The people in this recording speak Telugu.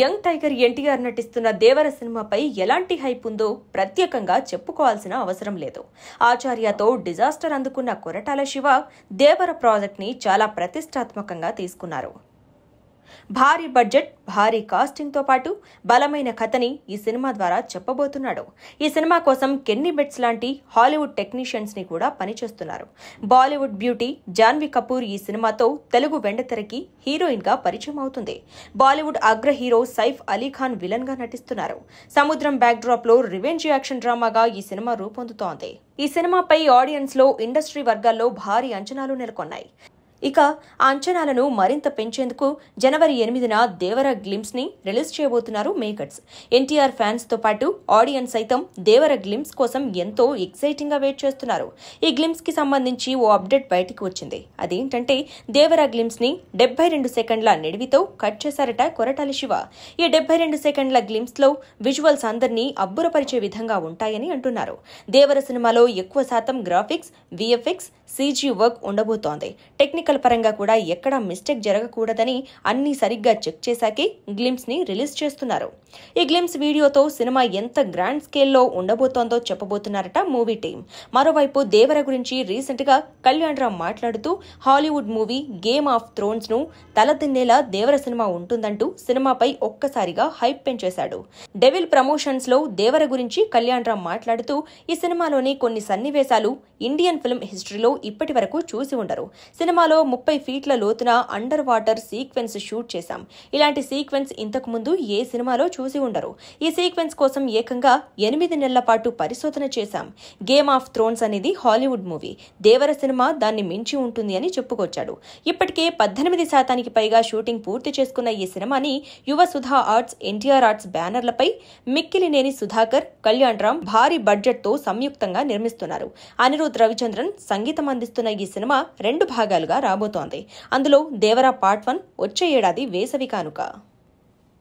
యంగ్ టైగర్ ఎన్టీఆర్ నటిస్తున్న దేవర సినిమాపై ఎలాంటి హైప్ ఉందో ప్రత్యేకంగా చెప్పుకోవాల్సిన అవసరం లేదు ఆచార్యతో డిజాస్టర్ అందుకున్న కొరటాల శివ దేవర ప్రాజెక్ట్ని చాలా ప్రతిష్టాత్మకంగా తీసుకున్నారు భారీ బడ్జెట్ భారీ కాస్టింగ్తో పాటు బలమైన కథని ఈ సినిమా ద్వారా చెప్పబోతున్నాడు ఈ సినిమా కోసం కెన్నీ బెట్స్ లాంటి హాలీవుడ్ టెక్నీషియన్స్ ని కూడా పనిచేస్తున్నారు బాలీవుడ్ బ్యూటీ జాన్వీ కపూర్ ఈ సినిమాతో తెలుగు వెండతెరకి హీరోయిన్గా పరిచయం అవుతుంది బాలీవుడ్ అగ్ర హీరో సైఫ్ అలీ ఖాన్ గా నటిస్తున్నారు సముద్రం బ్యాక్ లో రివెంజ్ యాక్షన్ డ్రామాగా ఈ సినిమా రూపొందుతోంది ఈ సినిమాపై ఆడియన్స్లో ఇండస్ట్రీ వర్గాల్లో భారీ అంచనాలు నెలకొన్నాయి ఇక ఆ అంచనాలను మరింత పెంచేందుకు జనవరి ఎనిమిదిన దేవర గ్లిమ్స్ ని రిలీజ్ చేయబోతున్నారు మేకర్స్ ఎన్టీఆర్ ఫ్యాన్స్ తో పాటు ఆడియన్స్ సైతం దేవర గ్లిమ్స్ కోసం ఎంతో ఎక్సైటింగ్ గా వెయిట్ చేస్తున్నారు ఈ గ్లిమ్స్ కి సంబంధించి ఓ అప్డేట్ బయటికి వచ్చింది అదేంటంటే దేవర గ్లిమ్స్ ని డెబ్బై రెండు సెకండ్ల నిడివితో కట్ చేశారట కొరటాల శివ ఈ డెబ్బై రెండు సెకండ్ల గ్లిమ్స్ లో విజువల్స్ అందరినీ అబ్బురపరిచే విధంగా ఉంటాయని అంటున్నారు దేవర సినిమాలో ఎక్కువ శాతం గ్రాఫిక్స్ విఎఫ్ఎక్స్ సీజీ వర్క్ ఉండబోతోంది టెక్నికల్ టెక్నికల్ పరంగా కూడా ఎక్కడా మిస్టేక్ జరగకూడదని అన్ని సరిగ్గా చెక్ చేశాకే గ్లిమ్స్ ని రిలీజ్ చేస్తున్నారు ఈ గ్లిమ్స్ వీడియోతో సినిమా ఎంత గ్రాండ్ స్కేల్లో ఉండబోతోందో చెప్పబోతున్నారట మూవీ టీం మరోవైపు దేవర గురించి రీసెంట్ గా కళ్యాణ్ రామ్ మాట్లాడుతూ Hollywood movie game of thrones ను తలదిన్నేలా దేవర సినిమా ఉంటుందంటూ సినిమాపై ఒక్కసారిగా హైప్ పెంచేశాడు డెవిల్ ప్రమోషన్స్ లో దేవర గురించి కళ్యాణ్ రామ్ మాట్లాడుతూ ఈ సినిమాలోని కొన్ని సన్నివేశాలు ఇండియన్ ఫిల్మ్ హిస్టరీలో ఇప్పటి వరకు చూసి ఉండరు సినిమాలో సినిమాలో ముప్పై ఫీట్ల లోతున అండర్ వాటర్ సీక్వెన్స్ షూట్ చేశాం ఇలాంటి సీక్వెన్స్ ఇంతకు ముందు ఏ సినిమాలో చూసి ఉండరు ఈ సీక్వెన్స్ కోసం ఏకంగా ఎనిమిది నెలల పాటు పరిశోధన చేశాం గేమ్ ఆఫ్ థ్రోన్స్ అనేది హాలీవుడ్ మూవీ దేవర సినిమా దాన్ని మించి ఉంటుంది అని చెప్పుకొచ్చాడు ఇప్పటికే పద్దెనిమిది శాతానికి పైగా షూటింగ్ పూర్తి చేసుకున్న ఈ సినిమాని యువ సుధా ఆర్ట్స్ ఎన్టీఆర్ ఆర్ట్స్ బ్యానర్లపై మిక్కిలినేని సుధాకర్ కళ్యాణ్ రామ్ భారీ బడ్జెట్తో సంయుక్తంగా నిర్మిస్తున్నారు అనిరుద్ రవిచంద్రన్ సంగీతం అందిస్తున్న ఈ సినిమా రెండు భాగాలుగా రాబోతోంది అందులో దేవరా పార్ట్ వన్ వచ్చే ఏడాది వేసవి కానుక